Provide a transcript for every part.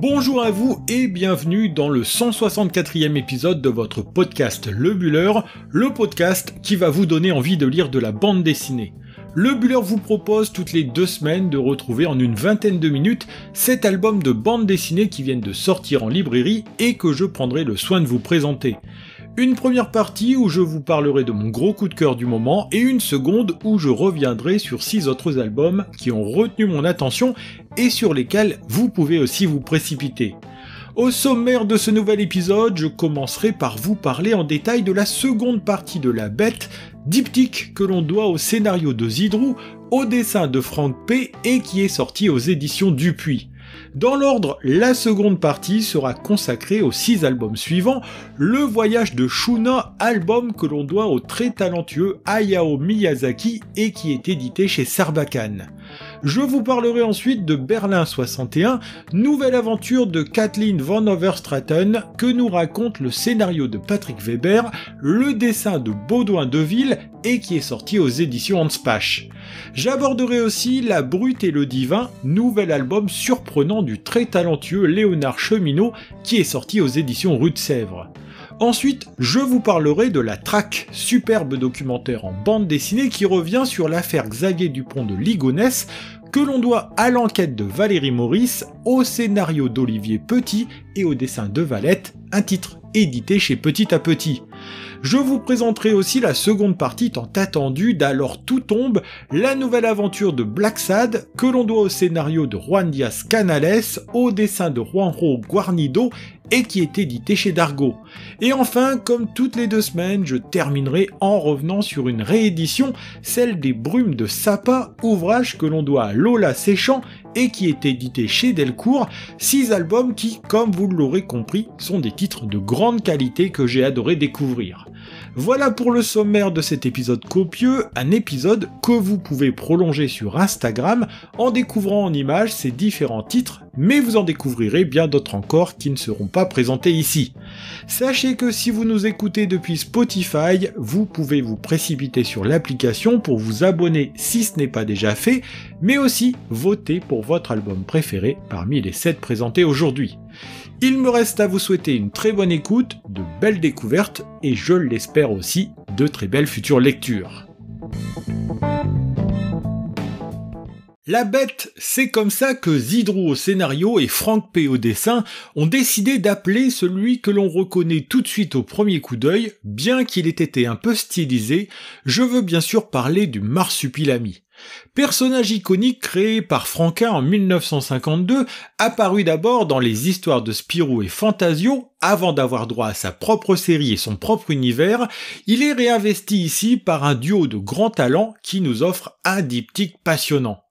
Bonjour à vous et bienvenue dans le 164e épisode de votre podcast Le Buller, le podcast qui va vous donner envie de lire de la bande dessinée. Le Buller vous propose toutes les deux semaines de retrouver en une vingtaine de minutes cet album de bande dessinée qui vient de sortir en librairie et que je prendrai le soin de vous présenter. Une première partie où je vous parlerai de mon gros coup de cœur du moment et une seconde où je reviendrai sur six autres albums qui ont retenu mon attention et sur lesquels vous pouvez aussi vous précipiter. Au sommaire de ce nouvel épisode, je commencerai par vous parler en détail de la seconde partie de La Bête, diptyque que l'on doit au scénario de Zidrou, au dessin de Franck P et qui est sorti aux éditions Dupuis. Dans l'ordre, la seconde partie sera consacrée aux six albums suivants, le voyage de Shuna, album que l'on doit au très talentueux Hayao Miyazaki et qui est édité chez Sarbacane. Je vous parlerai ensuite de Berlin 61, nouvelle aventure de Kathleen Van Overstraten que nous raconte le scénario de Patrick Weber, le dessin de Baudouin Deville et qui est sorti aux éditions Hanspach. J'aborderai aussi La Brute et le Divin, nouvel album surprenant du très talentueux Léonard Cheminot qui est sorti aux éditions Rue de Sèvres. Ensuite, je vous parlerai de La Traque, superbe documentaire en bande dessinée qui revient sur l'affaire Xavier Dupont de Ligonès, que l'on doit à l'enquête de Valérie Maurice, au scénario d'Olivier Petit et au dessin de Valette, un titre édité chez Petit à Petit. Je vous présenterai aussi la seconde partie tant attendue d'Alors tout tombe, la nouvelle aventure de Black Sad, que l'on doit au scénario de Juan Diaz Canales, au dessin de Juanjo Guarnido et qui est édité chez Dargo. Et enfin, comme toutes les deux semaines, je terminerai en revenant sur une réédition, celle des Brumes de Sapa, ouvrage que l'on doit à Lola Séchant et qui est édité chez Delcourt, six albums qui, comme vous l'aurez compris, sont des titres de grande qualité que j'ai adoré découvrir. Voilà pour le sommaire de cet épisode copieux, un épisode que vous pouvez prolonger sur Instagram en découvrant en images ces différents titres, mais vous en découvrirez bien d'autres encore qui ne seront pas présentés ici. Sachez que si vous nous écoutez depuis Spotify, vous pouvez vous précipiter sur l'application pour vous abonner si ce n'est pas déjà fait, mais aussi voter pour votre album préféré parmi les 7 présentés aujourd'hui. Il me reste à vous souhaiter une très bonne écoute, de belles découvertes et je l'espère aussi de très belles futures lectures. La bête, c'est comme ça que Zidrou au scénario et Franck P au dessin ont décidé d'appeler celui que l'on reconnaît tout de suite au premier coup d'œil, bien qu'il ait été un peu stylisé, je veux bien sûr parler du marsupilami. Personnage iconique créé par Franquin en 1952, apparu d'abord dans les histoires de Spirou et Fantasio, avant d'avoir droit à sa propre série et son propre univers, il est réinvesti ici par un duo de grands talents qui nous offre un diptyque passionnant.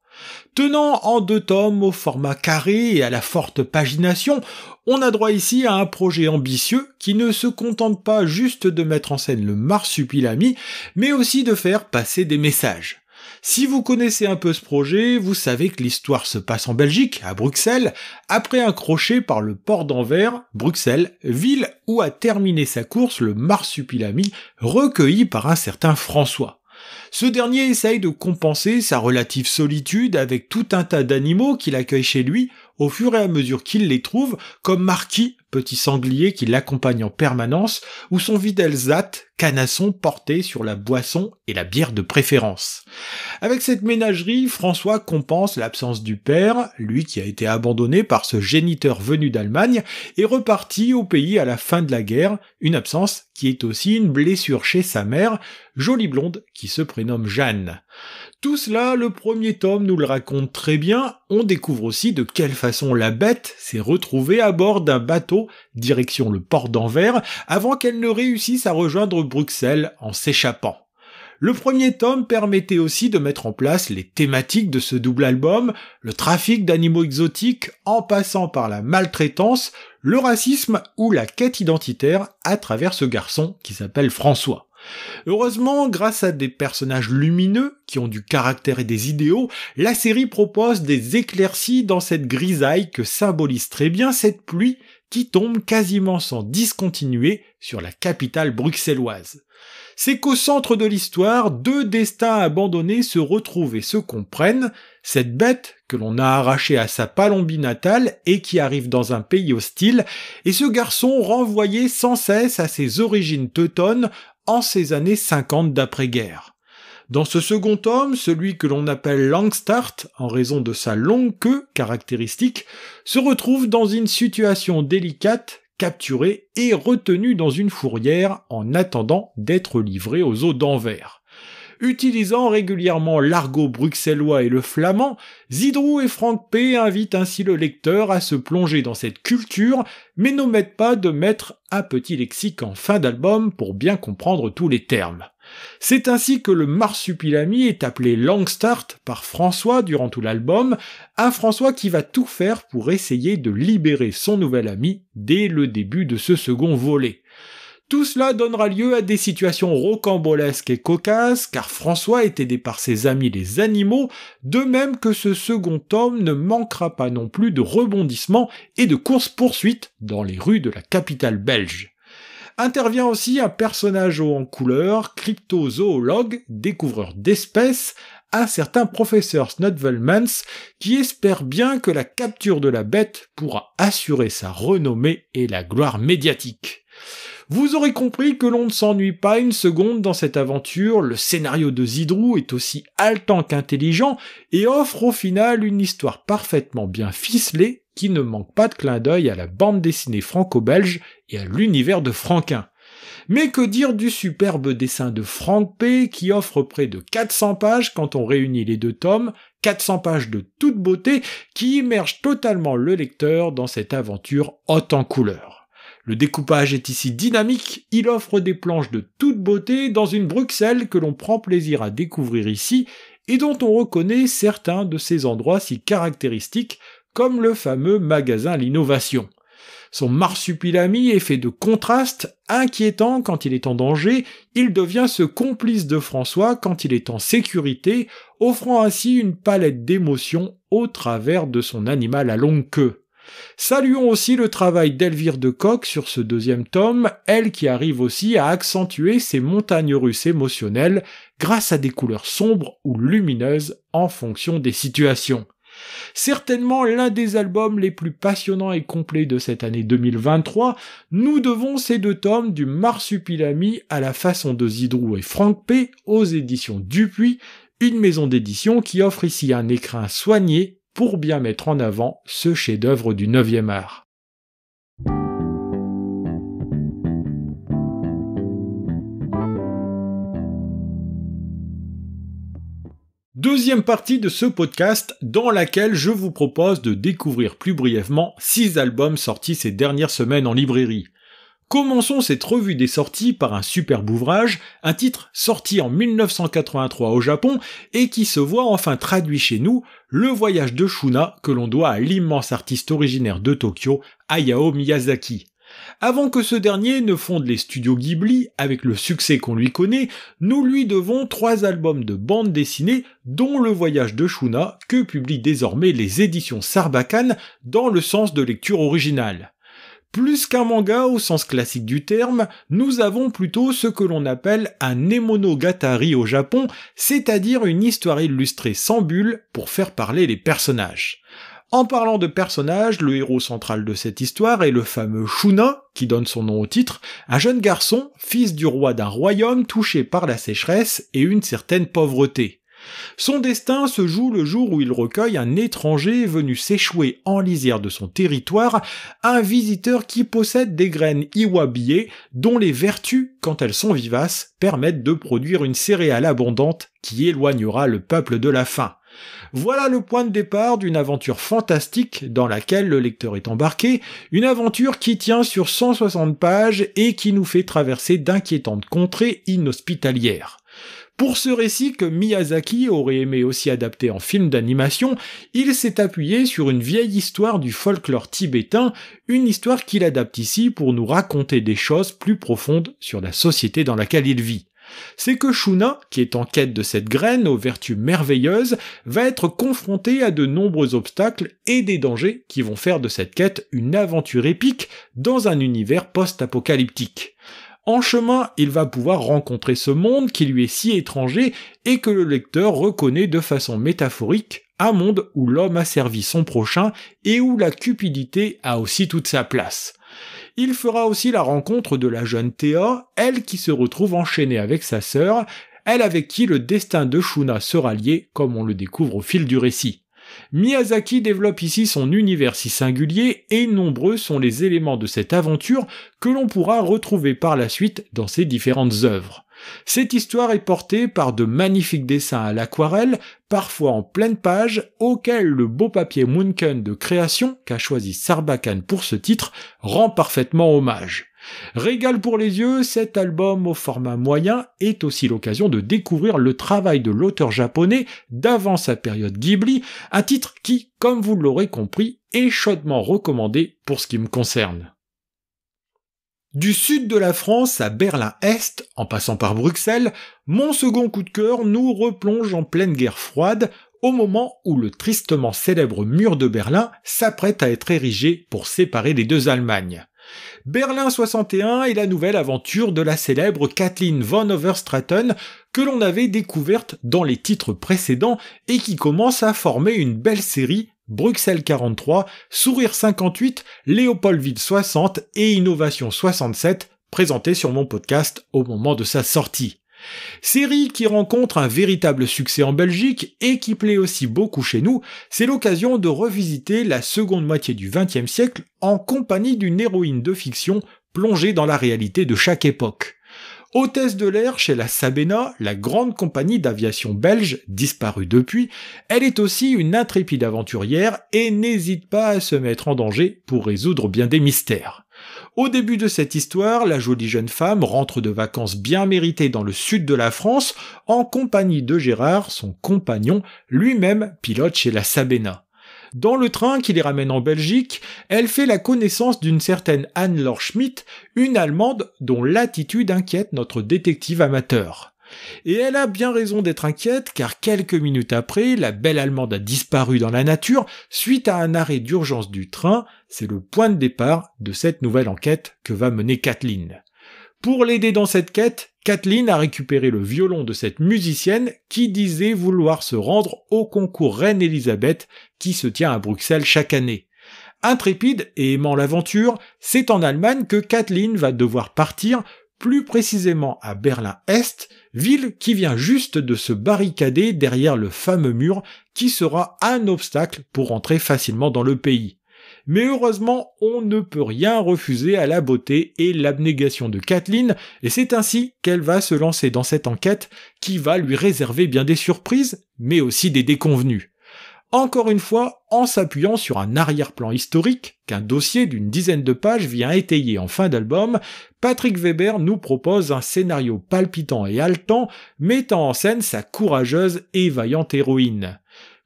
Tenant en deux tomes au format carré et à la forte pagination, on a droit ici à un projet ambitieux qui ne se contente pas juste de mettre en scène le marsupilami, mais aussi de faire passer des messages. Si vous connaissez un peu ce projet, vous savez que l'histoire se passe en Belgique, à Bruxelles, après un crochet par le port d'Anvers, Bruxelles, ville où a terminé sa course le marsupilami recueilli par un certain François. Ce dernier essaye de compenser sa relative solitude avec tout un tas d'animaux qu'il accueille chez lui au fur et à mesure qu'il les trouve, comme Marquis, petit sanglier qui l'accompagne en permanence, ou son fidèle Zat, canasson porté sur la boisson et la bière de préférence. Avec cette ménagerie, François compense l'absence du père, lui qui a été abandonné par ce géniteur venu d'Allemagne et reparti au pays à la fin de la guerre, une absence qui est aussi une blessure chez sa mère, jolie blonde qui se prénomme Jeanne. Tout cela, le premier tome nous le raconte très bien, on découvre aussi de quelle façon la bête s'est retrouvée à bord d'un bateau direction le port d'Anvers avant qu'elle ne réussisse à rejoindre Bruxelles en s'échappant. Le premier tome permettait aussi de mettre en place les thématiques de ce double album, le trafic d'animaux exotiques en passant par la maltraitance, le racisme ou la quête identitaire à travers ce garçon qui s'appelle François. Heureusement, grâce à des personnages lumineux qui ont du caractère et des idéaux, la série propose des éclaircies dans cette grisaille que symbolise très bien cette pluie qui tombe quasiment sans discontinuer sur la capitale bruxelloise. C'est qu'au centre de l'histoire, deux destins abandonnés se retrouvent et se comprennent, cette bête que l'on a arrachée à sa palombie natale et qui arrive dans un pays hostile, et ce garçon renvoyé sans cesse à ses origines teutonnes, en ces années 50 d'après-guerre. Dans ce second homme, celui que l'on appelle Langstart, en raison de sa longue queue caractéristique, se retrouve dans une situation délicate, capturé et retenu dans une fourrière en attendant d'être livré aux eaux d'Anvers. Utilisant régulièrement l'argot bruxellois et le flamand, Zidrou et Franck P invitent ainsi le lecteur à se plonger dans cette culture, mais n'omettent pas de mettre un petit lexique en fin d'album pour bien comprendre tous les termes. C'est ainsi que le marsupilami est appelé Langstart par François durant tout l'album, un François qui va tout faire pour essayer de libérer son nouvel ami dès le début de ce second volet. Tout cela donnera lieu à des situations rocambolesques et cocasses, car François est aidé par ses amis les animaux, de même que ce second tome ne manquera pas non plus de rebondissements et de courses-poursuites dans les rues de la capitale belge. Intervient aussi un personnage haut en couleur, cryptozoologue, découvreur d'espèces, un certain professeur Snodvelmans qui espère bien que la capture de la bête pourra assurer sa renommée et la gloire médiatique. Vous aurez compris que l'on ne s'ennuie pas une seconde dans cette aventure, le scénario de Zidrou est aussi haletant qu'intelligent et offre au final une histoire parfaitement bien ficelée qui ne manque pas de clin d'œil à la bande dessinée franco-belge et à l'univers de Franquin. Mais que dire du superbe dessin de Franck P qui offre près de 400 pages quand on réunit les deux tomes, 400 pages de toute beauté qui immergent totalement le lecteur dans cette aventure haute en couleurs. Le découpage est ici dynamique, il offre des planches de toute beauté dans une Bruxelles que l'on prend plaisir à découvrir ici et dont on reconnaît certains de ces endroits si caractéristiques comme le fameux magasin L'Innovation. Son marsupilami est fait de contraste, inquiétant quand il est en danger, il devient ce complice de François quand il est en sécurité, offrant ainsi une palette d'émotions au travers de son animal à longue queue. Saluons aussi le travail d'Elvire de Koch sur ce deuxième tome, elle qui arrive aussi à accentuer ces montagnes russes émotionnelles grâce à des couleurs sombres ou lumineuses en fonction des situations. Certainement l'un des albums les plus passionnants et complets de cette année 2023, nous devons ces deux tomes du Marsupilami à la façon de Zidrou et Franck P aux éditions Dupuis, une maison d'édition qui offre ici un écrin soigné pour bien mettre en avant ce chef-d'œuvre du 9e art. Deuxième partie de ce podcast dans laquelle je vous propose de découvrir plus brièvement 6 albums sortis ces dernières semaines en librairie. Commençons cette revue des sorties par un superbe ouvrage, un titre sorti en 1983 au Japon et qui se voit enfin traduit chez nous, Le voyage de Shuna que l'on doit à l'immense artiste originaire de Tokyo, Hayao Miyazaki. Avant que ce dernier ne fonde les studios Ghibli avec le succès qu'on lui connaît, nous lui devons trois albums de bande dessinée dont Le voyage de Shuna que publient désormais les éditions Sarbacane dans le sens de lecture originale. Plus qu'un manga au sens classique du terme, nous avons plutôt ce que l'on appelle un émonogatari au Japon, c'est-à-dire une histoire illustrée sans bulle pour faire parler les personnages. En parlant de personnages, le héros central de cette histoire est le fameux Shuna, qui donne son nom au titre, un jeune garçon, fils du roi d'un royaume touché par la sécheresse et une certaine pauvreté. Son destin se joue le jour où il recueille un étranger venu s'échouer en lisière de son territoire, un visiteur qui possède des graines iwabiées, dont les vertus, quand elles sont vivaces, permettent de produire une céréale abondante qui éloignera le peuple de la faim. Voilà le point de départ d'une aventure fantastique dans laquelle le lecteur est embarqué, une aventure qui tient sur 160 pages et qui nous fait traverser d'inquiétantes contrées inhospitalières. Pour ce récit que Miyazaki aurait aimé aussi adapter en film d'animation, il s'est appuyé sur une vieille histoire du folklore tibétain, une histoire qu'il adapte ici pour nous raconter des choses plus profondes sur la société dans laquelle il vit c'est que Shuna, qui est en quête de cette graine aux vertus merveilleuses, va être confronté à de nombreux obstacles et des dangers qui vont faire de cette quête une aventure épique dans un univers post-apocalyptique. En chemin, il va pouvoir rencontrer ce monde qui lui est si étranger et que le lecteur reconnaît de façon métaphorique, un monde où l'homme a servi son prochain et où la cupidité a aussi toute sa place. Il fera aussi la rencontre de la jeune Théa, elle qui se retrouve enchaînée avec sa sœur, elle avec qui le destin de Shuna sera lié comme on le découvre au fil du récit. Miyazaki développe ici son univers si singulier et nombreux sont les éléments de cette aventure que l'on pourra retrouver par la suite dans ses différentes œuvres. Cette histoire est portée par de magnifiques dessins à l'aquarelle, parfois en pleine page, auxquels le beau papier Munken de création qu'a choisi Sarbacane pour ce titre rend parfaitement hommage. Régal pour les yeux, cet album au format moyen est aussi l'occasion de découvrir le travail de l'auteur japonais d'avant sa période Ghibli, un titre qui, comme vous l'aurez compris, est chaudement recommandé pour ce qui me concerne. Du sud de la France à Berlin-Est, en passant par Bruxelles, mon second coup de cœur nous replonge en pleine guerre froide, au moment où le tristement célèbre mur de Berlin s'apprête à être érigé pour séparer les deux Allemagnes. Berlin 61 est la nouvelle aventure de la célèbre Kathleen von Overstraten que l'on avait découverte dans les titres précédents et qui commence à former une belle série Bruxelles 43, Sourire 58, Léopoldville 60 et Innovation 67 présentée sur mon podcast au moment de sa sortie. Série qui rencontre un véritable succès en Belgique et qui plaît aussi beaucoup chez nous, c'est l'occasion de revisiter la seconde moitié du XXe siècle en compagnie d'une héroïne de fiction plongée dans la réalité de chaque époque. Hôtesse de l'air chez la Sabena, la grande compagnie d'aviation belge, disparue depuis, elle est aussi une intrépide aventurière et n'hésite pas à se mettre en danger pour résoudre bien des mystères. Au début de cette histoire, la jolie jeune femme rentre de vacances bien méritées dans le sud de la France en compagnie de Gérard, son compagnon, lui-même pilote chez la Sabena. Dans le train qui les ramène en Belgique, elle fait la connaissance d'une certaine Anne-Laure une Allemande dont l'attitude inquiète notre détective amateur. Et elle a bien raison d'être inquiète car quelques minutes après, la belle Allemande a disparu dans la nature suite à un arrêt d'urgence du train c'est le point de départ de cette nouvelle enquête que va mener Kathleen. Pour l'aider dans cette quête, Kathleen a récupéré le violon de cette musicienne qui disait vouloir se rendre au concours Reine Elisabeth qui se tient à Bruxelles chaque année. Intrépide et aimant l'aventure, c'est en Allemagne que Kathleen va devoir partir, plus précisément à Berlin-Est, ville qui vient juste de se barricader derrière le fameux mur qui sera un obstacle pour entrer facilement dans le pays mais heureusement on ne peut rien refuser à la beauté et l'abnégation de Kathleen, et c'est ainsi qu'elle va se lancer dans cette enquête qui va lui réserver bien des surprises, mais aussi des déconvenues encore une fois en s'appuyant sur un arrière-plan historique qu'un dossier d'une dizaine de pages vient étayer en fin d'album, Patrick Weber nous propose un scénario palpitant et haletant mettant en scène sa courageuse et vaillante héroïne.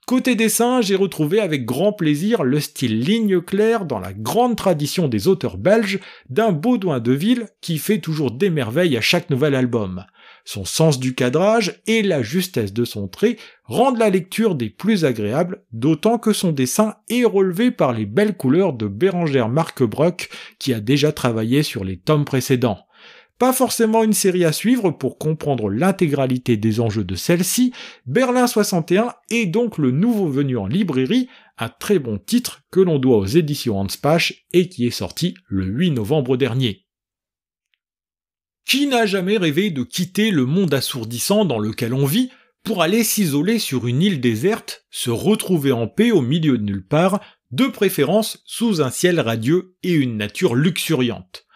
Côté dessin, j'ai retrouvé avec grand plaisir le style ligne claire dans la grande tradition des auteurs belges d'un Baudouin de Ville qui fait toujours des merveilles à chaque nouvel album. Son sens du cadrage et la justesse de son trait rendent la lecture des plus agréables, d'autant que son dessin est relevé par les belles couleurs de Bérangère Bruck qui a déjà travaillé sur les tomes précédents. Pas forcément une série à suivre pour comprendre l'intégralité des enjeux de celle-ci, Berlin 61 est donc le nouveau venu en librairie, un très bon titre que l'on doit aux éditions Hanspach et qui est sorti le 8 novembre dernier. Qui n'a jamais rêvé de quitter le monde assourdissant dans lequel on vit pour aller s'isoler sur une île déserte, se retrouver en paix au milieu de nulle part, de préférence sous un ciel radieux et une nature luxuriante.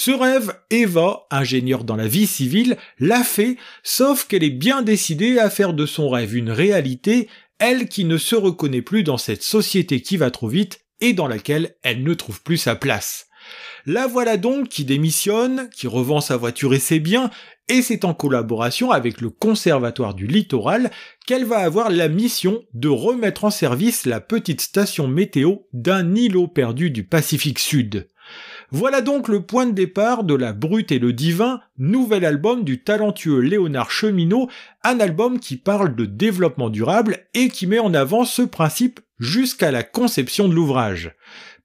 Ce rêve, Eva, ingénieure dans la vie civile, l'a fait, sauf qu'elle est bien décidée à faire de son rêve une réalité, elle qui ne se reconnaît plus dans cette société qui va trop vite et dans laquelle elle ne trouve plus sa place. La voilà donc qui démissionne, qui revend sa voiture et ses biens, et c'est en collaboration avec le Conservatoire du Littoral qu'elle va avoir la mission de remettre en service la petite station météo d'un îlot perdu du Pacifique Sud. Voilà donc le point de départ de La Brute et le Divin, nouvel album du talentueux Léonard Cheminot, un album qui parle de développement durable et qui met en avant ce principe jusqu'à la conception de l'ouvrage.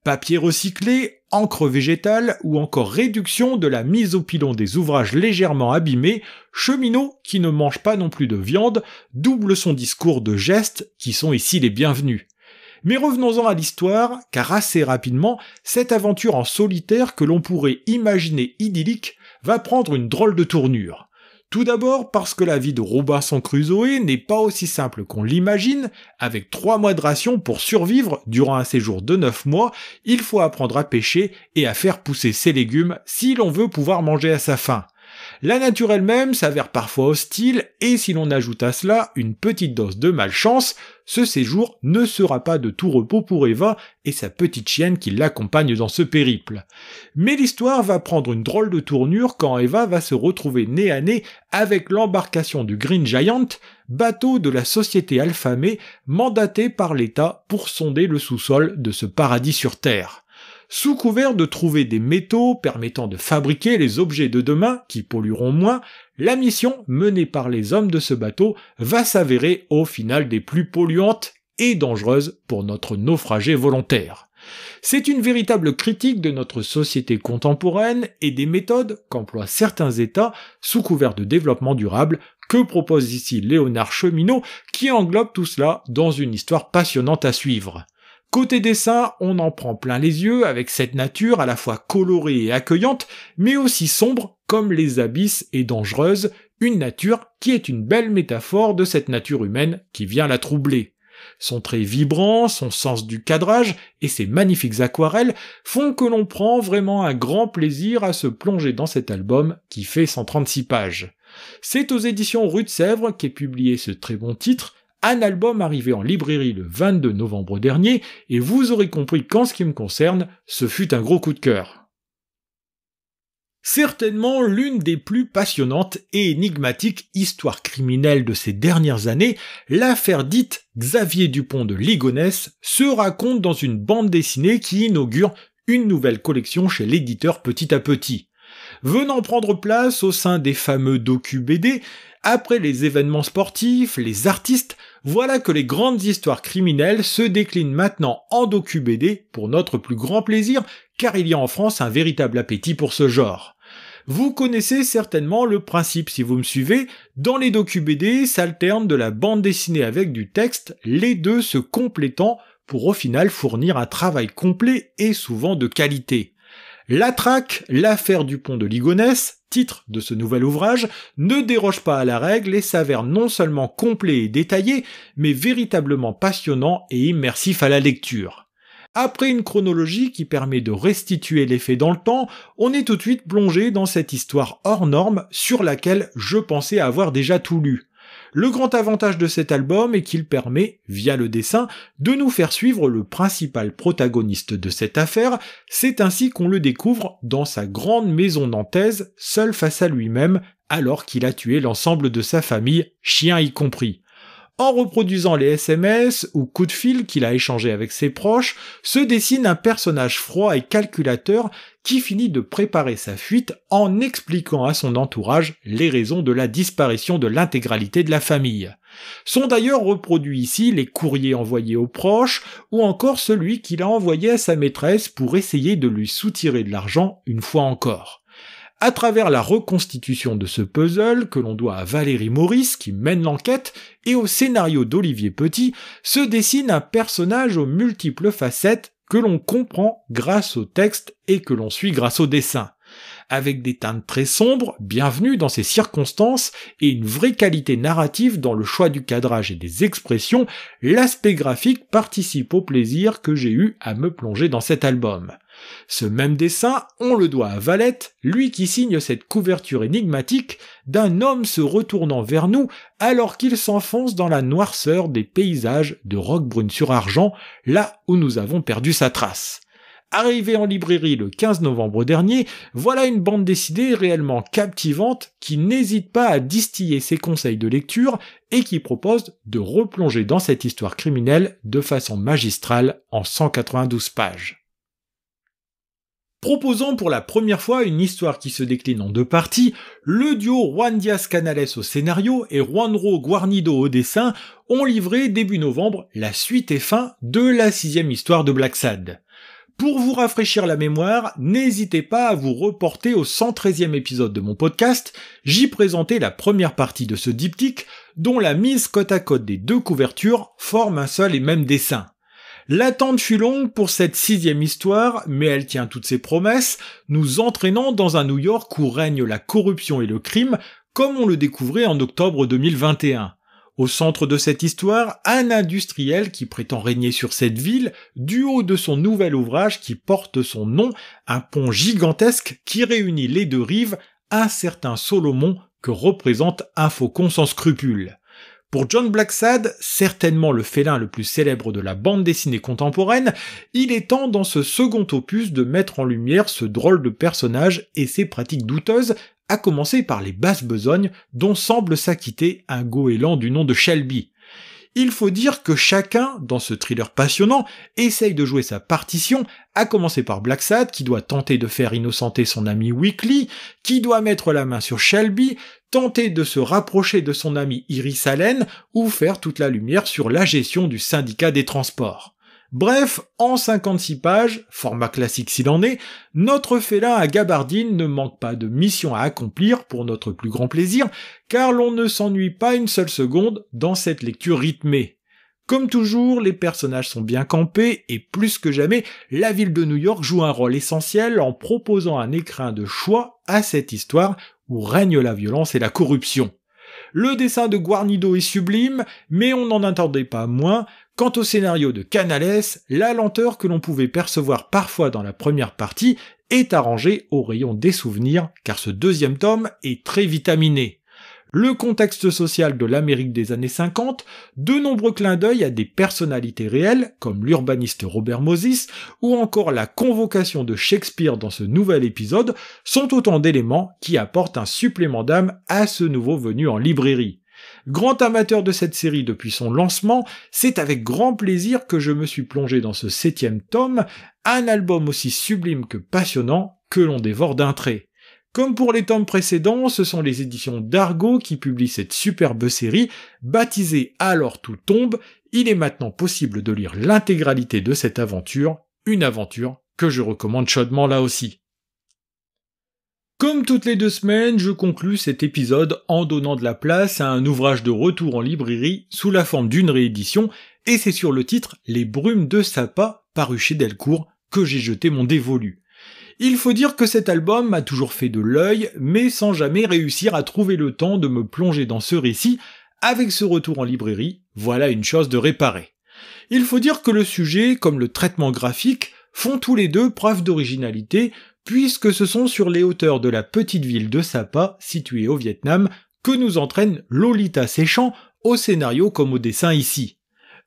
Papier recyclé, encre végétale ou encore réduction de la mise au pilon des ouvrages légèrement abîmés, Cheminot, qui ne mange pas non plus de viande, double son discours de gestes qui sont ici les bienvenus. Mais revenons-en à l'histoire, car assez rapidement, cette aventure en solitaire que l'on pourrait imaginer idyllique va prendre une drôle de tournure. Tout d'abord parce que la vie de Robinson Crusoe n'est pas aussi simple qu'on l'imagine, avec trois mois de ration pour survivre durant un séjour de neuf mois, il faut apprendre à pêcher et à faire pousser ses légumes si l'on veut pouvoir manger à sa faim. La nature elle-même s'avère parfois hostile et si l'on ajoute à cela une petite dose de malchance, ce séjour ne sera pas de tout repos pour Eva et sa petite chienne qui l'accompagne dans ce périple. Mais l'histoire va prendre une drôle de tournure quand Eva va se retrouver nez à nez avec l'embarcation du Green Giant, bateau de la société Alphamée mandaté par l'État pour sonder le sous-sol de ce paradis sur Terre sous couvert de trouver des métaux permettant de fabriquer les objets de demain qui pollueront moins, la mission menée par les hommes de ce bateau va s'avérer au final des plus polluantes et dangereuses pour notre naufragé volontaire. C'est une véritable critique de notre société contemporaine et des méthodes qu'emploient certains États sous couvert de développement durable que propose ici Léonard Cheminot qui englobe tout cela dans une histoire passionnante à suivre. Côté dessin, on en prend plein les yeux avec cette nature à la fois colorée et accueillante, mais aussi sombre comme les abysses et dangereuse, une nature qui est une belle métaphore de cette nature humaine qui vient la troubler. Son trait vibrant, son sens du cadrage et ses magnifiques aquarelles font que l'on prend vraiment un grand plaisir à se plonger dans cet album qui fait 136 pages. C'est aux éditions Rue de Sèvres qu'est publié ce très bon titre, un album arrivé en librairie le 22 novembre dernier, et vous aurez compris qu'en ce qui me concerne, ce fut un gros coup de cœur. Certainement l'une des plus passionnantes et énigmatiques histoires criminelles de ces dernières années, l'affaire dite Xavier Dupont de Ligonesse se raconte dans une bande dessinée qui inaugure une nouvelle collection chez l'éditeur petit à petit. Venant prendre place au sein des fameux docu BD, après les événements sportifs, les artistes voilà que les grandes histoires criminelles se déclinent maintenant en docu-BD pour notre plus grand plaisir, car il y a en France un véritable appétit pour ce genre. Vous connaissez certainement le principe si vous me suivez. Dans les docu-BD s'alternent de la bande dessinée avec du texte, les deux se complétant pour au final fournir un travail complet et souvent de qualité. La traque, l'affaire du pont de Ligonès, titre de ce nouvel ouvrage, ne déroge pas à la règle et s'avère non seulement complet et détaillé, mais véritablement passionnant et immersif à la lecture. Après une chronologie qui permet de restituer les faits dans le temps, on est tout de suite plongé dans cette histoire hors norme sur laquelle je pensais avoir déjà tout lu. Le grand avantage de cet album est qu'il permet, via le dessin, de nous faire suivre le principal protagoniste de cette affaire, c'est ainsi qu'on le découvre dans sa grande maison nantaise, seul face à lui-même, alors qu'il a tué l'ensemble de sa famille, chien y compris en reproduisant les SMS ou coups de fil qu'il a échangés avec ses proches, se dessine un personnage froid et calculateur qui finit de préparer sa fuite en expliquant à son entourage les raisons de la disparition de l'intégralité de la famille. Sont d'ailleurs reproduits ici les courriers envoyés aux proches ou encore celui qu'il a envoyé à sa maîtresse pour essayer de lui soutirer de l'argent une fois encore à travers la reconstitution de ce puzzle que l'on doit à Valérie Maurice qui mène l'enquête et au scénario d'Olivier Petit, se dessine un personnage aux multiples facettes que l'on comprend grâce au texte et que l'on suit grâce au dessin. Avec des teintes très sombres, bienvenue dans ces circonstances, et une vraie qualité narrative dans le choix du cadrage et des expressions, l'aspect graphique participe au plaisir que j'ai eu à me plonger dans cet album. Ce même dessin, on le doit à Valette, lui qui signe cette couverture énigmatique d'un homme se retournant vers nous alors qu'il s'enfonce dans la noirceur des paysages de Roquebrune-sur-Argent, là où nous avons perdu sa trace. Arrivé en librairie le 15 novembre dernier, voilà une bande décidée réellement captivante qui n'hésite pas à distiller ses conseils de lecture et qui propose de replonger dans cette histoire criminelle de façon magistrale en 192 pages proposant pour la première fois une histoire qui se décline en deux parties, le duo Juan Diaz Canales au scénario et Juanro Guarnido au dessin ont livré début novembre la suite et fin de la sixième histoire de Black Sad. Pour vous rafraîchir la mémoire, n'hésitez pas à vous reporter au 113e épisode de mon podcast, j'y présentais la première partie de ce diptyque dont la mise côte à côte des deux couvertures forme un seul et même dessin. L'attente fut longue pour cette sixième histoire, mais elle tient toutes ses promesses, nous entraînant dans un New York où règne la corruption et le crime, comme on le découvrait en octobre 2021. Au centre de cette histoire, un industriel qui prétend régner sur cette ville du haut de son nouvel ouvrage qui porte son nom, un pont gigantesque qui réunit les deux rives, un certain Solomon que représente un faucon sans scrupules. Pour John Blacksad, certainement le félin le plus célèbre de la bande dessinée contemporaine, il est temps dans ce second opus de mettre en lumière ce drôle de personnage et ses pratiques douteuses, à commencer par les basses besognes dont semble s'acquitter un goéland du nom de Shelby, il faut dire que chacun, dans ce thriller passionnant, essaye de jouer sa partition, à commencer par Black Sad, qui doit tenter de faire innocenter son ami Weekly, qui doit mettre la main sur Shelby, tenter de se rapprocher de son ami Iris Allen, ou faire toute la lumière sur la gestion du syndicat des transports. Bref, en 56 pages, format classique s'il en est, notre félin à gabardine ne manque pas de mission à accomplir pour notre plus grand plaisir, car l'on ne s'ennuie pas une seule seconde dans cette lecture rythmée. Comme toujours, les personnages sont bien campés et plus que jamais, la ville de New York joue un rôle essentiel en proposant un écrin de choix à cette histoire où règne la violence et la corruption. Le dessin de Guarnido est sublime, mais on n'en attendait pas moins. Quant au scénario de Canales, la lenteur que l'on pouvait percevoir parfois dans la première partie est arrangée au rayon des souvenirs, car ce deuxième tome est très vitaminé le contexte social de l'Amérique des années 50, de nombreux clins d'œil à des personnalités réelles, comme l'urbaniste Robert Moses, ou encore la convocation de Shakespeare dans ce nouvel épisode, sont autant d'éléments qui apportent un supplément d'âme à ce nouveau venu en librairie. Grand amateur de cette série depuis son lancement, c'est avec grand plaisir que je me suis plongé dans ce septième tome, un album aussi sublime que passionnant que l'on dévore d'un trait. Comme pour les tomes précédents, ce sont les éditions d'Argo qui publient cette superbe série, baptisée Alors tout tombe, il est maintenant possible de lire l'intégralité de cette aventure, une aventure que je recommande chaudement là aussi. Comme toutes les deux semaines, je conclus cet épisode en donnant de la place à un ouvrage de retour en librairie sous la forme d'une réédition, et c'est sur le titre Les brumes de Sapa, paru chez Delcourt, que j'ai jeté mon dévolu. Il faut dire que cet album m'a toujours fait de l'œil, mais sans jamais réussir à trouver le temps de me plonger dans ce récit, avec ce retour en librairie, voilà une chose de réparer. Il faut dire que le sujet, comme le traitement graphique, font tous les deux preuve d'originalité, puisque ce sont sur les hauteurs de la petite ville de Sapa, située au Vietnam, que nous entraîne Lolita Séchant, au scénario comme au dessin ici.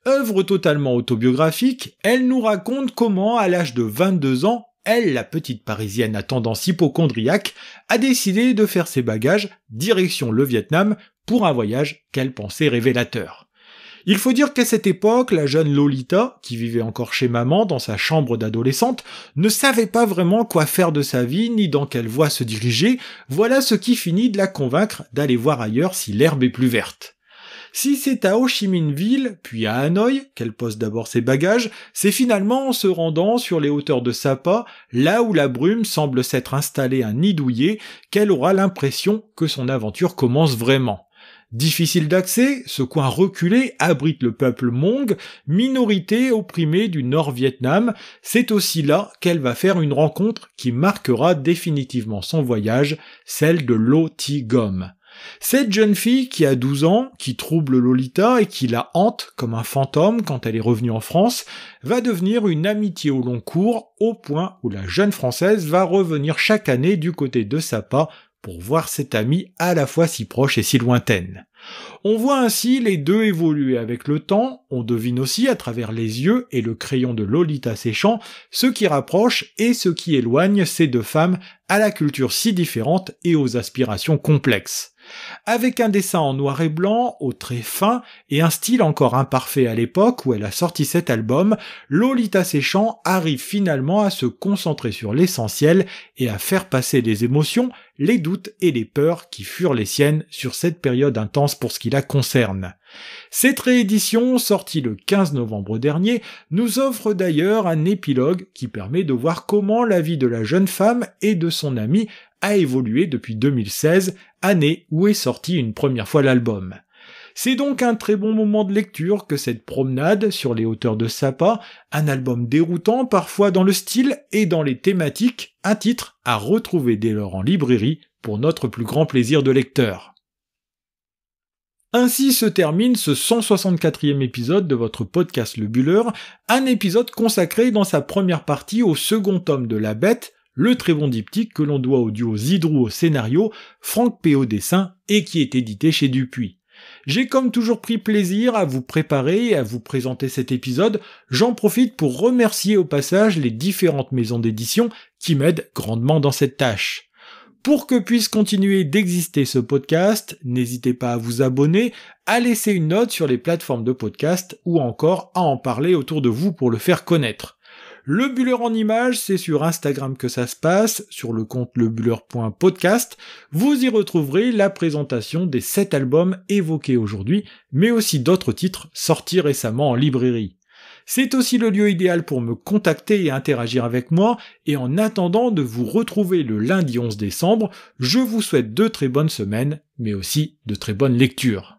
Œuvre totalement autobiographique, elle nous raconte comment, à l'âge de 22 ans, elle, la petite parisienne à tendance hypochondriaque, a décidé de faire ses bagages direction le Vietnam pour un voyage qu'elle pensait révélateur. Il faut dire qu'à cette époque, la jeune Lolita, qui vivait encore chez maman dans sa chambre d'adolescente, ne savait pas vraiment quoi faire de sa vie ni dans quelle voie se diriger, voilà ce qui finit de la convaincre d'aller voir ailleurs si l'herbe est plus verte. Si c'est à Ho Chi Minh Ville, puis à Hanoï, qu'elle pose d'abord ses bagages, c'est finalement en se rendant sur les hauteurs de Sapa, là où la brume semble s'être installée un nid douillet, qu'elle aura l'impression que son aventure commence vraiment. Difficile d'accès, ce coin reculé abrite le peuple Hmong, minorité opprimée du Nord-Vietnam. C'est aussi là qu'elle va faire une rencontre qui marquera définitivement son voyage, celle de Lo Ti Gom. Cette jeune fille qui a 12 ans, qui trouble Lolita et qui la hante comme un fantôme quand elle est revenue en France, va devenir une amitié au long cours au point où la jeune Française va revenir chaque année du côté de Sapa pour voir cette amie à la fois si proche et si lointaine. On voit ainsi les deux évoluer avec le temps, on devine aussi à travers les yeux et le crayon de Lolita séchant ce qui rapproche et ce qui éloigne ces deux femmes à la culture si différente et aux aspirations complexes avec un dessin en noir et blanc, au trait fin et un style encore imparfait à l'époque où elle a sorti cet album, Lolita Séchant arrive finalement à se concentrer sur l'essentiel et à faire passer les émotions, les doutes et les peurs qui furent les siennes sur cette période intense pour ce qui la concerne. Cette réédition, sortie le 15 novembre dernier, nous offre d'ailleurs un épilogue qui permet de voir comment la vie de la jeune femme et de son amie a évolué depuis 2016, année où est sorti une première fois l'album. C'est donc un très bon moment de lecture que cette promenade sur les hauteurs de Sapa, un album déroutant parfois dans le style et dans les thématiques, un titre à retrouver dès lors en librairie pour notre plus grand plaisir de lecteur. Ainsi se termine ce 164e épisode de votre podcast Le Bulleur, un épisode consacré dans sa première partie au second tome de La Bête, le très bon diptyque que l'on doit au duo Zidrou au scénario, Franck P au dessin et qui est édité chez Dupuis. J'ai comme toujours pris plaisir à vous préparer et à vous présenter cet épisode, j'en profite pour remercier au passage les différentes maisons d'édition qui m'aident grandement dans cette tâche. Pour que puisse continuer d'exister ce podcast, n'hésitez pas à vous abonner, à laisser une note sur les plateformes de podcast ou encore à en parler autour de vous pour le faire connaître. Le Bulleur en images, c'est sur Instagram que ça se passe, sur le compte lebulleur.podcast. Vous y retrouverez la présentation des sept albums évoqués aujourd'hui, mais aussi d'autres titres sortis récemment en librairie. C'est aussi le lieu idéal pour me contacter et interagir avec moi, et en attendant de vous retrouver le lundi 11 décembre, je vous souhaite de très bonnes semaines, mais aussi de très bonnes lectures.